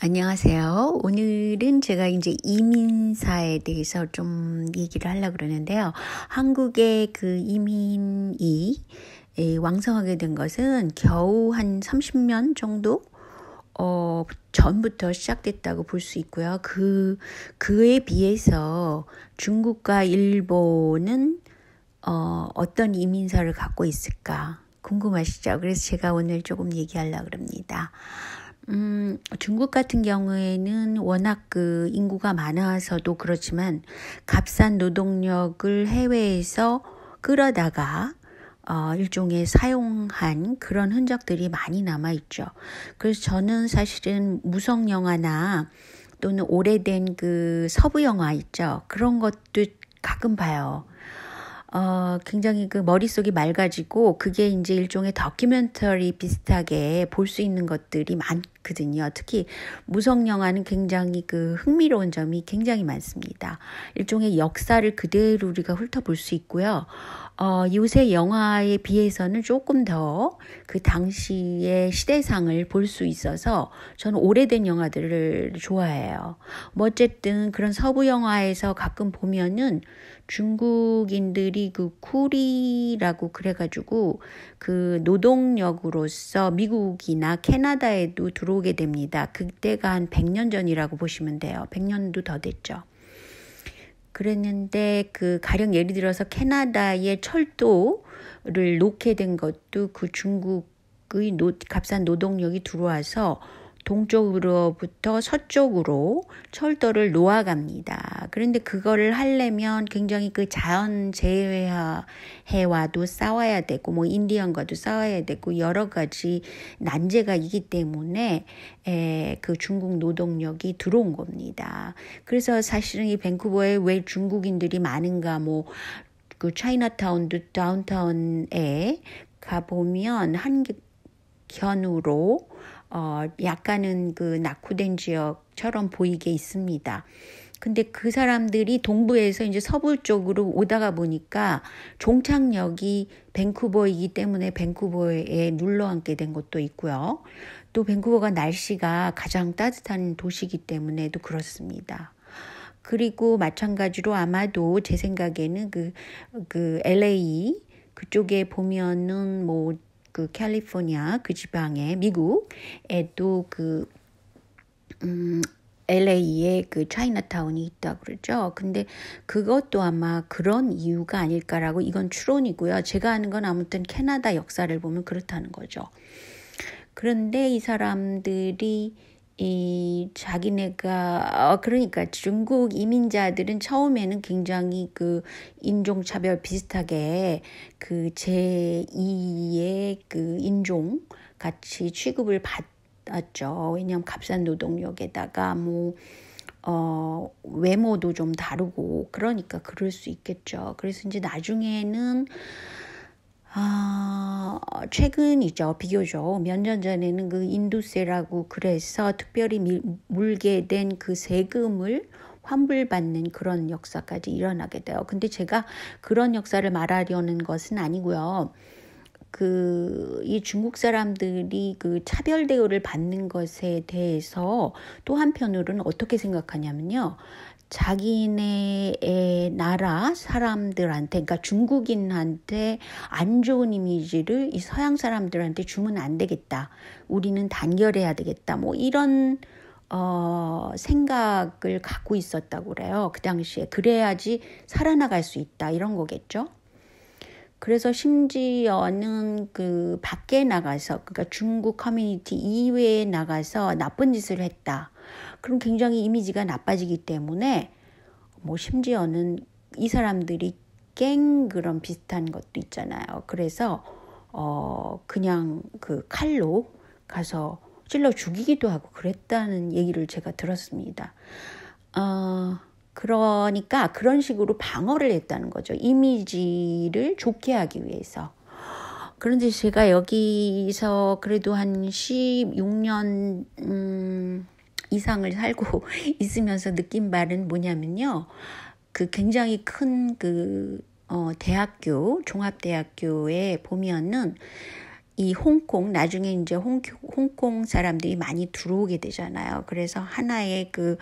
안녕하세요. 오늘은 제가 이제 이민사에 대해서 좀 얘기를 하려고 그러는데요. 한국의 그 이민이 예, 왕성하게 된 것은 겨우 한 30년 정도 어, 전부터 시작됐다고 볼 수 있고요. 그 그에 비해서 중국과 일본은 어, 어떤 이민사를 갖고 있을까 궁금하시죠? 그래서 제가 오늘 조금 얘기하려고 합니다. 음, 중국 같은 경우에는 워낙 그 인구가 많아서도 그렇지만 값싼 노동력을 해외에서 끌어다가 어, 일종의 사용한 그런 흔적들이 많이 남아있죠. 그래서 저는 사실은 무성 영화나 또는 오래된 그 서부 영화 있죠. 그런 것도 가끔 봐요. 어, 굉장히 그 머릿속이 맑아지고 그게 이제 일종의 다큐멘터리 비슷하게 볼 수 있는 것들이 많, 많거든요. 특히 무성 영화는 굉장히 그 흥미로운 점이 굉장히 많습니다. 일종의 역사를 그대로 우리가 훑어볼 수 있고요. 어, 요새 영화에 비해서는 조금 더 그 당시의 시대상을 볼 수 있어서 저는 오래된 영화들을 좋아해요. 뭐 어쨌든 그런 서부 영화에서 가끔 보면은 중국인들이 그 쿠리라고 그래가지고 그 노동력으로서 미국이나 캐나다에도 들어오게 됩니다. 그때가 한 100년 전이라고 보시면 돼요. 100년도 더 됐죠. 그랬는데 그 가령 예를 들어서 캐나다의 철도를 놓게 된 것도 그 중국의 노, 값싼 노동력이 들어와서 동쪽으로부터 서쪽으로 철도를 놓아갑니다. 그런데 그거를 하려면 굉장히 그 자연 재해와도 싸워야 되고 뭐 인디언과도 싸워야 되고 여러 가지 난제가 있기 때문에 에, 그 중국 노동력이 들어온 겁니다. 그래서 사실은 이 밴쿠버에 왜 중국인들이 많은가 뭐 그 차이나타운도 다운타운에 가보면 한견으로 어, 약간은 그 낙후된 지역처럼 보이게 있습니다. 근데 그 사람들이 동부에서 이제 서부 쪽으로 오다가 보니까 종착역이 밴쿠버이기 때문에 밴쿠버에 눌러앉게 된 것도 있고요. 또 밴쿠버가 날씨가 가장 따뜻한 도시이기 때문에도 그렇습니다. 그리고 마찬가지로 아마도 제 생각에는 그, 그 LA 그쪽에 보면은 뭐그 캘리포니아 그지방에 미국에도 그 음, LA에 그 차이나타운이 있다 그러죠. 근데 그것도 아마 그런 이유가 아닐까라고 이건 추론이고요. 제가 아는 건 아무튼 캐나다 역사를 보면 그렇다는 거죠. 그런데 이 사람들이 이 자기네가 어 그러니까 중국 이민자들은 처음에는 굉장히 그 인종 차별 비슷하게 그 제2의 그 인종 같이 취급을 받았죠. 왜냐하면 값싼 노동력에다가 뭐 어, 외모도 좀 다르고 그러니까 그럴 수 있겠죠. 그래서 이제 나중에는 아, 최근이죠. 비교적 몇 년 전에는 그 인두세라고 그래서 특별히 밀, 물게 된 그 세금을 환불받는 그런 역사까지 일어나게 돼요. 근데 제가 그런 역사를 말하려는 것은 아니고요. 그, 이 중국 사람들이 그 차별 대우를 받는 것에 대해서 또 한편으로는 어떻게 생각하냐면요. 자기네의 나라 사람들한테, 그러니까 중국인한테 안 좋은 이미지를 이 서양 사람들한테 주면 안 되겠다. 우리는 단결해야 되겠다. 뭐 이런 어, 생각을 갖고 있었다고 그래요. 그 당시에. 그래야지 살아나갈 수 있다. 이런 거겠죠. 그래서 심지어는 그 밖에 나가서, 그러니까 중국 커뮤니티 이외에 나가서 나쁜 짓을 했다. 그럼 굉장히 이미지가 나빠지기 때문에 뭐 심지어는 이 사람들이 깽 그런 비슷한 것도 있잖아요. 그래서 어 그냥 그 칼로 가서 찔러 죽이기도 하고 그랬다는 얘기를 제가 들었습니다. 어 그러니까 그런 식으로 방어를 했다는 거죠. 이미지를 좋게 하기 위해서. 그런데 제가 여기서 그래도 한 16년, 음, 이상을 살고 있으면서 느낀 말은 뭐냐면요. 그 굉장히 큰 그 어, 대학교, 종합대학교에 보면은 이 홍콩, 나중에 이제 홍, 홍콩 사람들이 많이 들어오게 되잖아요. 그래서 하나의 그,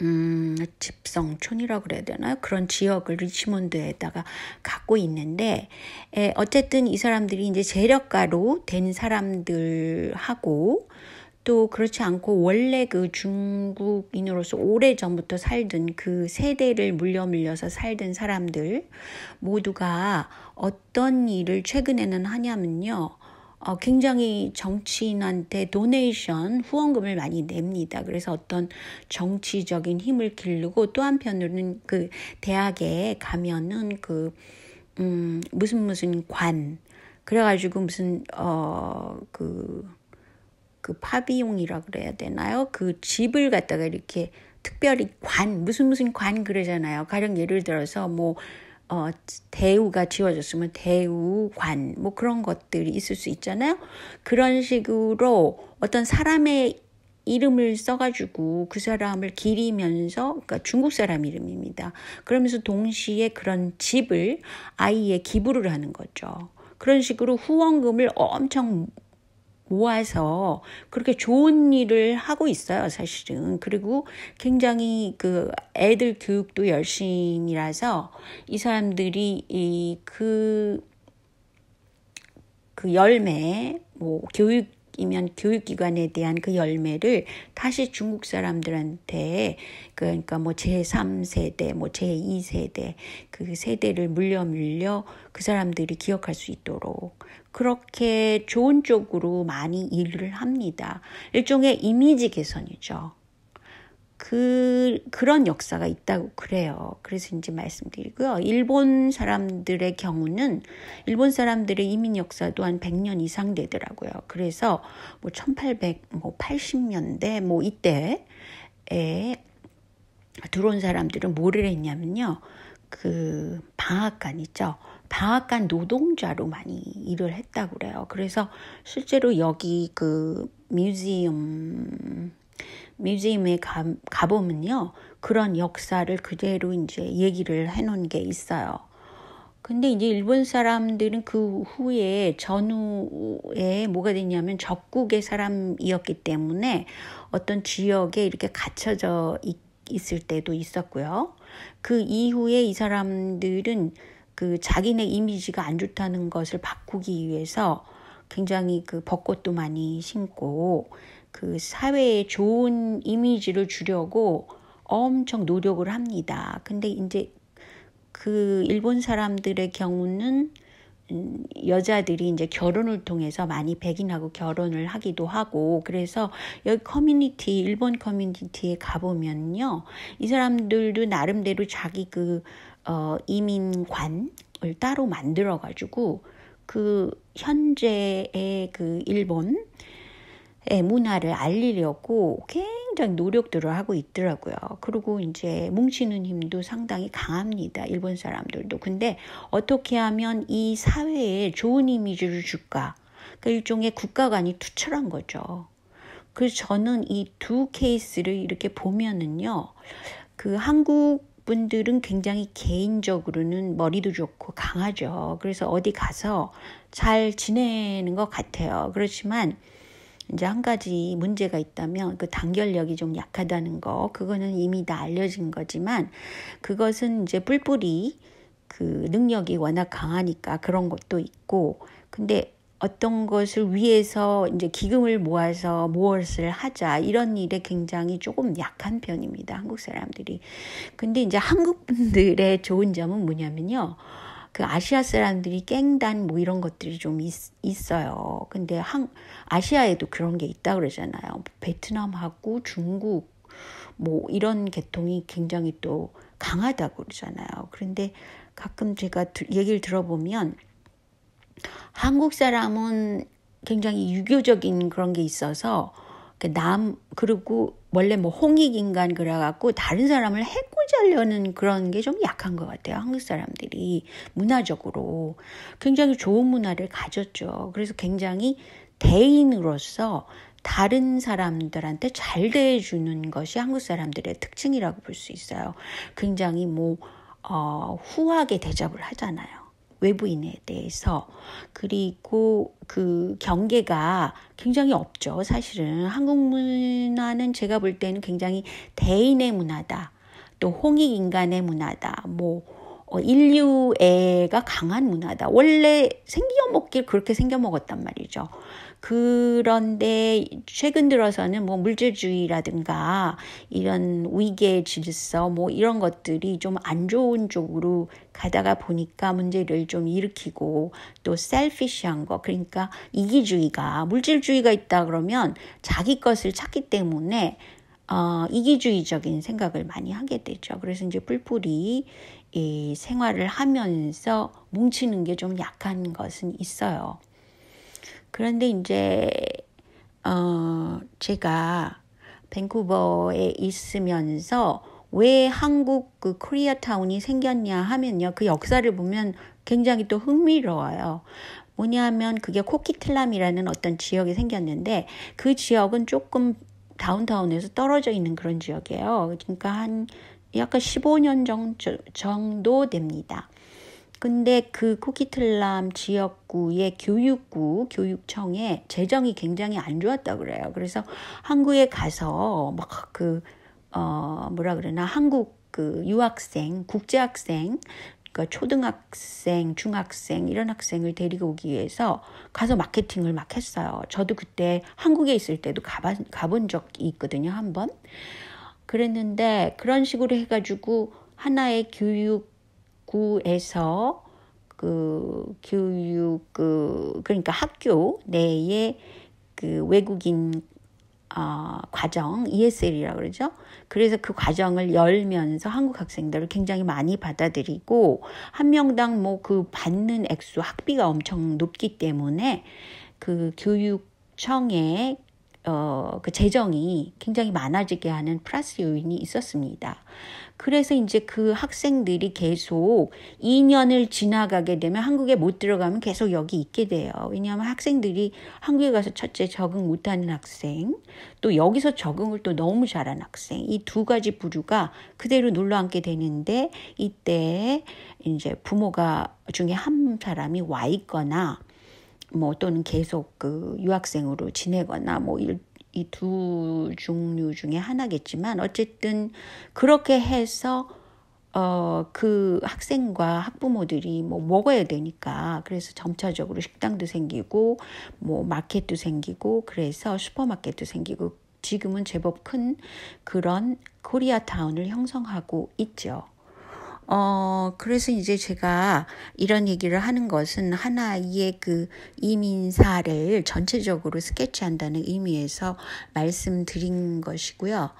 음, 집성촌이라고 그래야 되나요? 그런 지역을 리치몬드에다가 갖고 있는데, 에, 어쨌든 이 사람들이 이제 재력가로 된 사람들하고, 또 그렇지 않고 원래 그 중국인으로서 오래 전부터 살던 그 세대를 물려 밀려서 살던 사람들 모두가 어떤 일을 최근에는 하냐면요. 어, 굉장히 정치인한테 도네이션 후원금을 많이 냅니다. 그래서 어떤 정치적인 힘을 기르고 또 한편으로는 그 대학에 가면은 그, 음, 무슨 무슨 관. 그래가지고 무슨, 어, 그, 그 파비용이라 그래야 되나요? 그 집을 갖다가 이렇게 특별히 관 무슨 무슨 관 그러잖아요. 가령 예를 들어서 뭐 어, 대우가 지어졌으면 대우관 뭐 그런 것들이 있을 수 있잖아요. 그런 식으로 어떤 사람의 이름을 써가지고 그 사람을 기리면서 그러니까 중국 사람 이름입니다. 그러면서 동시에 그런 집을 아이의 기부를 하는 거죠. 그런 식으로 후원금을 엄청 모아서 그렇게 좋은 일을 하고 있어요, 사실은. 그리고 굉장히 그 애들 교육도 열심이라서 이 사람들이 이 그, 그 열매, 뭐, 교육 이면 교육기관에 대한 그 열매를 다시 중국 사람들한테 그 그러니까 뭐 제3세대, 뭐 제2세대 그 세대를 물려 물려 그 사람들이 기억할 수 있도록 그렇게 좋은 쪽으로 많이 일을 합니다. 일종의 이미지 개선이죠. 그, 그런 역사가 있다고 그래요. 그래서 이제 말씀드리고요. 일본 사람들의 경우는 일본 사람들의 이민 역사도 한 100년 이상 되더라고요. 그래서 뭐 1880년대 뭐, 뭐 이때에 들어온 사람들은 뭐를 했냐면요. 그 방앗간 있죠. 방앗간 노동자로 많이 일을 했다고 그래요. 그래서 실제로 여기 그 뮤지엄 뮤지엄에 가, 가보면요. 그런 역사를 그대로 이제 얘기를 해놓은 게 있어요. 근데 이제 일본 사람들은 그 후에 전후에 뭐가 됐냐면 적국의 사람이었기 때문에 어떤 지역에 이렇게 갇혀져 있, 있을 때도 있었고요. 그 이후에 이 사람들은 그 자기네 이미지가 안 좋다는 것을 바꾸기 위해서 굉장히 그 벚꽃도 많이 심고 그 사회에 좋은 이미지를 주려고 엄청 노력을 합니다. 근데 이제 그 일본 사람들의 경우는 음, 여자들이 이제 결혼을 통해서 많이 백인하고 결혼을 하기도 하고 그래서 여기 커뮤니티 일본 커뮤니티에 가보면요 이 사람들도 나름대로 자기 그 어, 이민관을 따로 만들어 가지고 그 현재의 그 일본 예, 문화를 알리려고 굉장히 노력들을 하고 있더라고요. 그리고 이제 뭉치는 힘도 상당히 강합니다. 일본 사람들도. 근데 어떻게 하면 이 사회에 좋은 이미지를 줄까? 그 일종의 국가관이 투철한 거죠. 그래서 저는 이 두 케이스를 이렇게 보면은요, 그 한국 분들은 굉장히 개인적으로는 머리도 좋고 강하죠. 그래서 어디 가서 잘 지내는 것 같아요. 그렇지만 이제 한 가지 문제가 있다면 그 단결력이 좀 약하다는 거 그거는 이미 다 알려진 거지만 그것은 이제 뿔뿔이 그 능력이 워낙 강하니까 그런 것도 있고 근데 어떤 것을 위해서 이제 기금을 모아서 무엇을 하자 이런 일에 굉장히 조금 약한 편입니다 한국 사람들이 근데 이제 한국 분들의 좋은 점은 뭐냐면요 그 아시아 사람들이 깽단 뭐 이런 것들이 좀 있, 어요 근데 한, 아시아에도 그런 게 있다 그러잖아요. 뭐 베트남하고 중국 뭐 이런 계통이 굉장히 또 강하다고 그러잖아요. 그런데 가끔 제가 드, 얘기를 들어보면 한국 사람은 굉장히 유교적인 그런 게 있어서 그남 그리고 원래 뭐 홍익인간 그래갖고 다른 사람을 해코지하려는 그런 게 좀 약한 것 같아요. 한국 사람들이 문화적으로 굉장히 좋은 문화를 가졌죠. 그래서 굉장히 대인으로서 다른 사람들한테 잘 대해주는 것이 한국 사람들의 특징이라고 볼 수 있어요. 굉장히 뭐 어, 후하게 대접을 하잖아요. 외부인에 대해서 그리고 그 경계가 굉장히 없죠. 사실은 한국 문화는 제가 볼 때는 굉장히 대인의 문화다. 또 홍익 인간의 문화다. 뭐 어, 인류애가 강한 문화다. 원래 생겨먹길 그렇게 생겨먹었단 말이죠. 그런데 최근 들어서는 뭐 물질주의라든가 이런 위계 질서 뭐 이런 것들이 좀 안 좋은 쪽으로 가다가 보니까 문제를 좀 일으키고 또셀피쉬한거 그러니까 이기주의가 물질주의가 있다 그러면 자기 것을 찾기 때문에 어, 이기주의적인 생각을 많이 하게 되죠. 그래서 이제 뿔뿔이 이 생활을 하면서 뭉치는 게 좀 약한 것은 있어요. 그런데 이제 어 제가 밴쿠버에 있으면서 왜 한국 그 코리아타운이 생겼냐 하면요. 그 역사를 보면 굉장히 또 흥미로워요. 뭐냐면 그게 코키틀람이라는 어떤 지역이 생겼는데 그 지역은 조금 다운타운에서 떨어져 있는 그런 지역이에요. 그러니까 한 약간 15년 정도 됩니다. 근데 그코키틀람 지역구의 교육구, 교육청에 재정이 굉장히 안 좋았다 그래요. 그래서 한국에 가서 막 그, 어, 뭐라 그러나 한국 그 유학생, 국제학생, 그러니까 초등학생, 중학생 이런 학생을 데리고 오기 위해서 가서 마케팅을 막 했어요. 저도 그때 한국에 있을 때도 가본, 가본 적이 있거든요, 한 번. 그랬는데 그런 식으로 해가지고 하나의 교육구에서 그 교육 그 그러니까 학교 내에 그 외국인 어, 과정 ESL이라고 그러죠. 그래서 그 과정을 열면서 한국 학생들을 굉장히 많이 받아들이고 한 명당 뭐 그 받는 액수 학비가 엄청 높기 때문에 그 교육청에 어, 그 재정이 굉장히 많아지게 하는 플러스 요인이 있었습니다. 그래서 이제 그 학생들이 계속 2년을 지나가게 되면 한국에 못 들어가면 계속 여기 있게 돼요. 왜냐하면 학생들이 한국에 가서 첫째 적응 못하는 학생, 또 여기서 적응을 또 너무 잘한 학생, 이 두 가지 부류가 그대로 눌러 앉게 되는데 이때 이제 부모가 중에 한 사람이 와 있거나 뭐 또는 계속 그 유학생으로 지내거나 뭐 이 두 종류 중에 하나겠지만 어쨌든 그렇게 해서 어, 그 학생과 학부모들이 뭐 먹어야 되니까 그래서 점차적으로 식당도 생기고 뭐 마켓도 생기고 그래서 슈퍼마켓도 생기고 지금은 제법 큰 그런 코리아타운을 형성하고 있죠. 어, 그래서 이제 제가 이런 얘기를 하는 것은 하나의 그 이민사를 전체적으로 스케치한다는 의미에서 말씀드린 것이고요.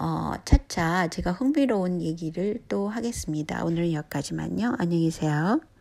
어, 차차 제가 흥미로운 얘기를 또 하겠습니다. 오늘은 여기까지만요. 안녕히 계세요.